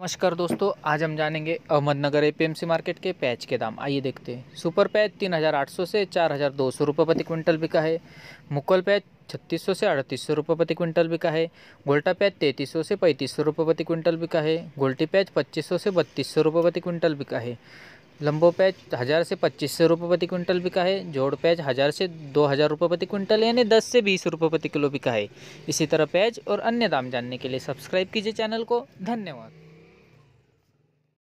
नमस्कार दोस्तों आज हम जानेंगे अहमदनगर एपीएमसी मार्केट के पैच के दाम आइए देखते हैं सुपर पैच 3,800 से 4,200 रुपए प्रति क्विंटल बिका है मुकल पैच 3600 से अड़तीस सौ रुपये प्रति क्विंटल बिका है गोल्टा पैच 3300 से पैंतीस सौ रुपये प्रति क्विंटल बिका है गोल्टी पैच 2500 से बत्तीस सौ रुपये प्रति क्विंटल बिका है लंबो पैच हज़ार से पच्चीस सौ रुपये प्रति क्विंटल बिका है जोड़ पैच हज़ार से दो हज़ार रुपये प्रति क्विंटल यानी दस से बीस रुपये प्रति किलो बिका है इसी तरह पैच और अन्य दाम जानने के लिए सब्सक्राइब कीजिए चैनल को धन्यवाद